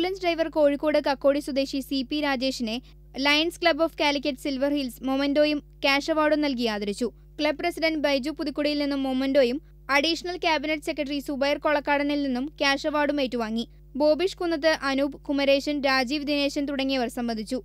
ambulance driver Kozhikode Kakkodi സ്വദേശി C P രാജേഷിനെ Lions Club of Calicut Silver Hills മൊമന്റോയും ക്യാഷ് അവാർഡും നൽകി ആദരിച്ചു ക്ലബ് പ്രസിഡന്റ് ബൈജു പുതുക്കുടിയിൽ നിന്നും മൊമന്റോയും അഡീഷണൽ ക്യാബിനറ്റ് സെക്രട്ടറി സുബൈർ കൊളക്കാടനിൽ നിന്നും ക്യാഷ് അവാർഡും ഏറ്റുവാങ്ങി ബോബിഷ് കുന്നത്ത് അനൂപ് കുമരേശൻ രാജീവ് ദിനേശൻ തുടങ്ങിയവർ സംബന്ധിച്ചു